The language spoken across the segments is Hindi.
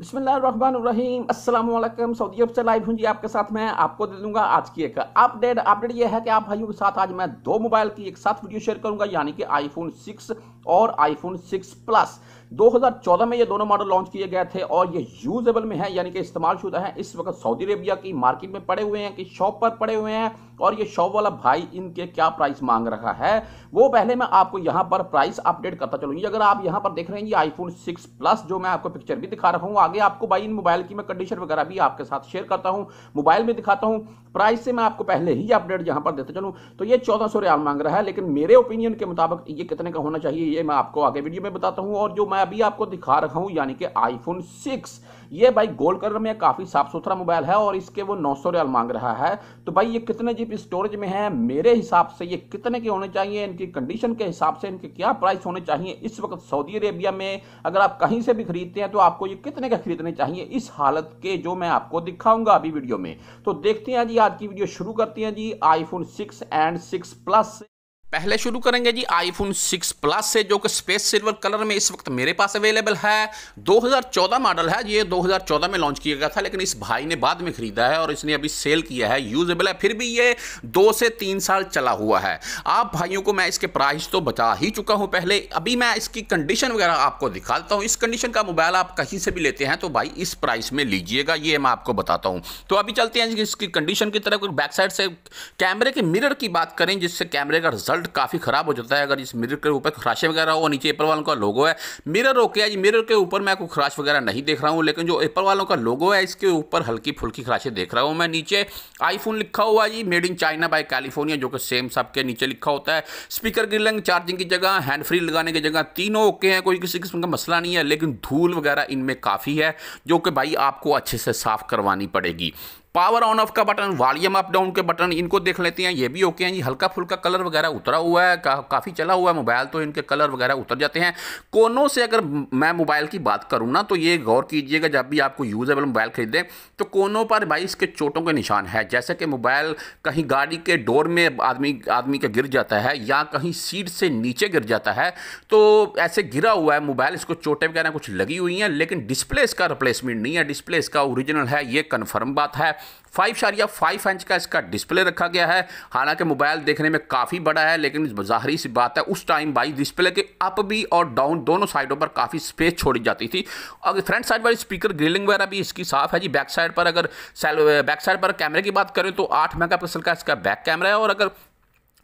बिस्मिल्लाम अस्सलाम सऊदी अरब से लाइव हूँ जी आपके साथ मैं आपको दे दूंगा आज की एक अपडेट अपडेट ये है कि आप भाइयों के साथ आज मैं दो मोबाइल की एक साथ वीडियो शेयर करूंगा यानी कि आईफोन 6 और आईफोन 6 प्लस 2014 में ये दोनों मॉडल लॉन्च किए गए थे और ये यूजेबल में है यानी कि इस्तेमाल शुदा है इस वक्त सऊदी अरेबिया की मार्केट में पड़े हुए हैं कि शॉप पर पड़े हुए हैं और ये शॉप वाला भाई इनके क्या प्राइस मांग रहा है वो पहले मैं आपको यहाँ पर प्राइस अपडेट करता चलूंगी अगर आप यहाँ पर देख रहे हैं ये आईफोन सिक्स प्लस जो मैं आपको पिक्चर भी दिखा रहा हूँ आगे आपको भाई इन मोबाइल की मैं कंडीशन वगैरह भी आपके साथ शेयर करता हूँ मोबाइल में दिखाता हूँ प्राइस से मैं आपको पहले ही अपडेट यहाँ पर देता चलूँ तो ये चौदह सौ मांग रहा है लेकिन मेरे ओपिनियन के मुताबिक ये कितने का होना चाहिए ये मैं आपको आगे वीडियो में बताता हूँ और जो मैं मैं अभी आपको दिखा रखा हूं यानी कि आईफोन सिक्स ये भाई गोल्ड कलर में काफ़ी साफ सुथरा मोबाइल है और इसके वो नौ सौ मांग रहा है तो भाई ये कितने जीप स्टोरेज में है मेरे हिसाब से ये कितने के होने चाहिए इनकी कंडीशन के हिसाब से इनके क्या प्राइस होने चाहिए इस वक्त सऊदी अरेबिया में अगर आप कहीं से भी खरीदते हैं तो आपको ये कितने का खरीदने चाहिए इस हालत के जो मैं आपको दिखाऊंगा अभी वीडियो में तो देखते हैं जी आज की वीडियो शुरू करते हैं जी iPhone six and six plus पहले शुरू करेंगे जी आईफोन 6 प्लस से जो कि स्पेस सिल्वर कलर में इस वक्त मेरे पास अवेलेबल है 2014 मॉडल है ये 2014 में लॉन्च किया गया था लेकिन इस भाई ने बाद में खरीदा है और इसने अभी सेल किया है यूजेबल है फिर भी ये दो से तीन साल चला हुआ है आप भाइयों को मैं इसके प्राइस तो बता ही चुका हूँ पहले अभी मैं इसकी कंडीशन वगैरह आपको दिखाता हूँ इस कंडीशन का मोबाइल आप कहीं से भी लेते हैं तो भाई इस प्राइस में लीजिएगा ये मैं आपको बताता हूँ तो अभी चलते हैं इसकी कंडीशन की तरफ बैक साइड से कैमरे के मिरर की बात करें जिससे कैमरे का रिजल्ट वर्ल्ड काफ़ी ख़राब हो जाता है अगर इस मिरर के ऊपर खराशें वगैरह हो नीचे एप्पल वालों का लोगो है मिरर ओके आज मिरर के ऊपर मैं कोई खराश वगैरह नहीं देख रहा हूँ लेकिन जो एप्पल वालों का लोगो है इसके ऊपर हल्की फुल्की खराशें देख रहा हूँ मैं नीचे आईफोन लिखा हुआ जी made in China by California जो कि सेम सब के नीचे लिखा होता है स्पीकर ग्रिलिंग चार्जिंग की जगह हैंड फ्री लगाने की जगह तीनों ओके हैं कोई किसी किस्म का मसला नहीं है लेकिन धूल वगैरह इनमें काफ़ी है जो कि भाई आपको अच्छे से साफ़ करवानी पड़ेगी पावर ऑन ऑफ का बटन वॉल्यूम अप डाउन के बटन इनको देख लेते हैं ये भी ओके हैं ये हल्का फुल्का कलर वगैरह उतरा हुआ है का, काफ़ी चला हुआ है मोबाइल तो इनके कलर वगैरह उतर जाते हैं कोनों से अगर मैं मोबाइल की बात करूँ ना तो ये गौर कीजिएगा जब भी आपको यूजेबल मोबाइल खरीदें तो कोनों पर भाई इसके चोटों के निशान है जैसे कि मोबाइल कहीं गाड़ी के डोर में आदमी आदमी का गिर जाता है या कहीं सीट से नीचे गिर जाता है तो ऐसे गिरा हुआ है मोबाइल इसको चोटें वगैरह कुछ लगी हुई हैं लेकिन डिस्प्ले इसका रिप्लेसमेंट नहीं है डिस्प्ले इसका ओरिजिनल है ये कन्फर्म बात है फाइव शारिया फाइव इंच का इसका डिस्प्ले रखा गया है हालांकि मोबाइल देखने में काफ़ी बड़ा है लेकिन ज़ाहरी सी बात है उस टाइम भाई डिस्प्ले के अप भी और डाउन दोनों साइडों पर काफ़ी स्पेस छोड़ी जाती थी और फ्रंट साइड वाली स्पीकर ग्रिलिंग वगैरह भी इसकी साफ है जी बैक साइड पर अगर बैक साइड पर कैमरे की बात करें तो आठ मेगा का इसका बैक कैमरा है और अगर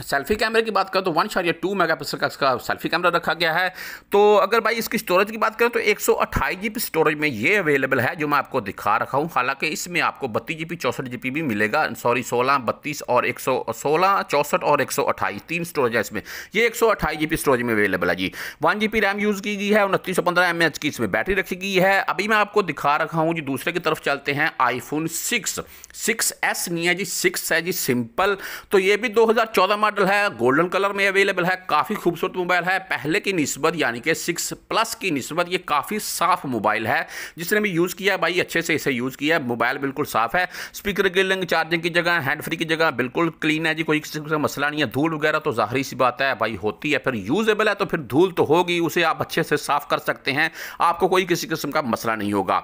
सेल्फी कैमरे की बात करें तो वन शारिया टू मेगा पिक्सल का इसका सेल्फी कैमरा रखा गया है तो अगर भाई इसकी स्टोरेज की बात करें तो एक सौ अट्ठाईस जी बी स्टोरेज में ये अवेलेबल है जो मैं आपको दिखा रखा हूँ हालांकि इसमें आपको बत्तीस जी बी चौंसठ जी बी भी मिलेगा सॉरी सोलह बत्तीस और एक सौ सोलह चौंसठ और एक सौ अट्ठाईस तीन स्टोरेज है इसमें ये एक सौ अट्ठाईस जी बी स्टोरेज में अवेलेबल है जी one G B RAM use की गई है उनतीस सौ पंद्रह एम एच की इसमें बैटरी रखी गई है अभी मैं आपको दिखा रखा हूँ जी दूसरे की तरफ चलते हैं आईफोन सिक्स सिक्स एस नहीं है जी सिक्स है जी सिंपल तो ये भी दो हज़ार चौदह मॉडल है गोल्डन कलर में अवेलेबल है काफ़ी खूबसूरत मोबाइल है पहले की नस्बत यानी कि सिक्स प्लस की नस्बत ये काफ़ी साफ मोबाइल है जिसने भी यूज़ किया भाई अच्छे से इसे यूज़ किया है मोबाइल बिल्कुल साफ है स्पीकर की लिंक चार्जिंग की जगह हैंड फ्री की जगह बिल्कुल क्लीन है जी कोई किसी का मसला नहीं है धूल वगैरह तो ज़ाहरी सी बात है भाई होती है फिर यूजेबल है तो फिर धूल तो होगी उसे आप अच्छे से साफ कर सकते हैं आपको कोई किसी किस्म का मसला नहीं होगा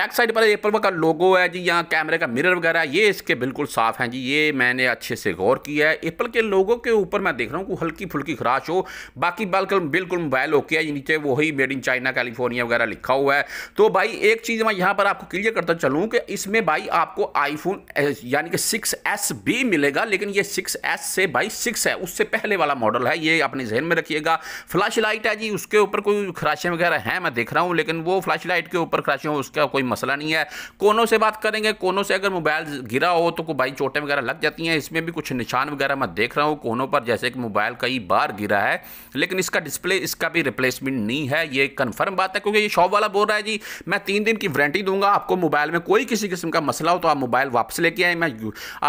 बैक साइड पर एप्पल का लोगो है जी यहाँ कैमरे का मिरर वगैरह ये इसके बिल्कुल साफ हैं जी ये मैंने अच्छे से गौर किया है एप्पल के लोग लोगों के ऊपर मैं देख रहा हूँ कि हल्की फुल्की खराश हो बाकी बिल्कुल बिल्कुल मोबाइल ओके है नीचे वही मेड इन चाइना कैलिफोर्निया वगैरह लिखा हुआ है तो भाई एक चीज़ मैं यहाँ पर आपको क्लियर करता चलूँ कि इसमें भाई आपको आईफोन eh, यानी कि सिक्स एस भी मिलेगा लेकिन ये सिक्स एस से भाई सिक्स है उससे पहले वाला मॉडल है ये अपने जहन में रखिएगा फ्लैश लाइट है जी उसके ऊपर कोई खराशें वगैरह हैं मैं देख रहा हूँ लेकिन वो फ्लैश लाइट के ऊपर खराशें हो उसका कोई मसला नहीं है कोनों से बात करेंगे कोनों से अगर मोबाइल गिरा हो तो भाई चोटें वगैरह लग जाती हैं इसमें भी कुछ निशान वगैरह मैं देख रहा हूँ चारों कोनों पर जैसे कि मोबाइल कई बार गिरा है लेकिन इसका डिस्प्ले इसका भी रिप्लेसमेंट नहीं है ये कन्फर्म बात है क्योंकि ये शॉप वाला बोल रहा है जी मैं तीन दिन की वारंटी दूंगा आपको मोबाइल में कोई किसी किस्म का मसला हो तो आप मोबाइल वापस लेके आए मैं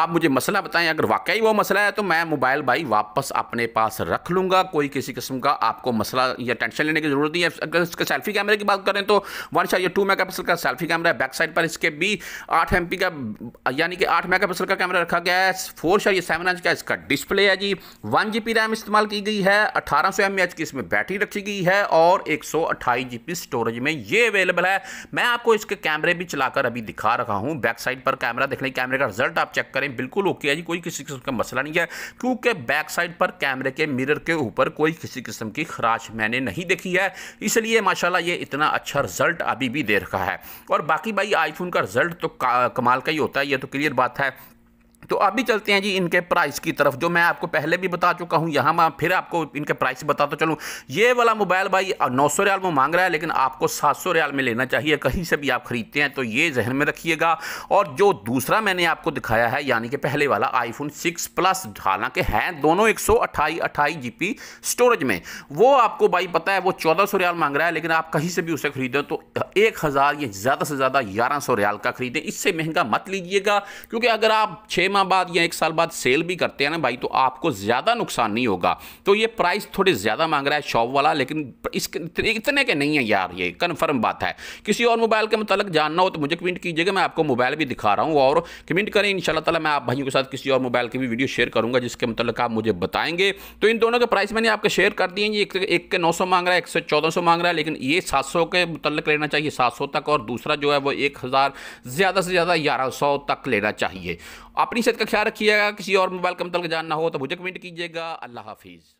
आप मुझे मसला बताएं अगर वाकई वो मसला है तो मैं मोबाइल भाई वापस अपने पास रख लूँगा कोई किसी किस्म का आपको मसला या टेंशन लेने की जरूरत नहीं है अगर इसका सेल्फी कैमरे की बात करें तो वन शायद टू मेगा का सेल्फी कैमरा है बैक साइड पर इसके भी आठ एम का यानी कि आठ मेगा का कैमरा रखा गया है फोर शायद सेवन इंच का इसका डिस्प्ले है है जी वन जी रैम इस्तेमाल की गई है अठारह सौ की इसमें बैटरी रखी गई है और एक सौ स्टोरेज में ये अवेलेबल है मैं आपको इसके कैमरे भी चलाकर अभी दिखा रहा हूँ बैक साइड पर कैमरा देख लें कैमरे का रिजल्ट आप चेक करें बिल्कुल ओके है जी कोई किसी किस्म का मसला नहीं है क्योंकि बैक साइड पर कैमरे के मिरर के ऊपर कोई किसी किस्म की खराश मैंने नहीं देखी है इसलिए माशाला ये इतना अच्छा रिजल्ट अभी भी दे रखा है और बाकी भाई आईफोन का रिजल्ट तो कमाल का ही होता है ये तो क्लियर बात है तो अभी चलते हैं जी इनके प्राइस की तरफ जो मैं आपको पहले भी बता चुका हूँ यहाँ मैं फिर आपको इनके प्राइस बताता चलूँ ये वाला मोबाइल भाई नौ सौ रियाल में मांग रहा है लेकिन आपको सात सौ रियाल में लेना चाहिए कहीं से भी आप ख़रीदते हैं तो ये जहन में रखिएगा और जो दूसरा मैंने आपको दिखाया है यानी कि पहले वाला आईफोन सिक्स प्लस हालांकि हैं दोनों एक सौ अट्ठाई अट्ठाईस जी पी स्टोरेज में वो आपको भाई पता है वो चौदह सौ रियाल मांग रहा है लेकिन आप कहीं से भी उसे खरीदो तो एक हज़ार ये ज़्यादा से ज़्यादा ग्यारह सौ रियाल का खरीदें इससे महंगा मत लीजिएगा क्योंकि अगर आप छः माह बाद या एक साल बाद सेल भी करते हैं ना भाई तो आपको ज़्यादा नुकसान नहीं होगा तो ये प्राइस थोड़े ज़्यादा मांग रहा है शॉप वाला लेकिन इसके इतने के नहीं है यार ये कन्फर्म बात है किसी और मोबाइल के मतलब जानना हो तो मुझे कमेंट कीजिएगा मैं आपको मोबाइल भी दिखा रहा हूँ और कमेंट करें इन शाला मैं आप भाइयों के साथ किसी और मोबाइल की भी वीडियो शेयर करूँगा जिसके मतलब आप मुझे बताएंगे तो इन दोनों के प्राइस मैंने आपके शेयर कर दिए ये एक के नौ मांग रहा है एक से चौदह मांग रहा है लेकिन ये सात के मतलब लेना चाहिए सात तक और दूसरा जो है वो एक ज़्यादा से ज़्यादा ग्यारह तक लेना चाहिए अपनी सेहत तो का ख्याल रखिएगा किसी और मोबाइल कमतल का मतलब जानना हो तो मुझे कमेंट कीजिएगा अल्लाह हाफिज़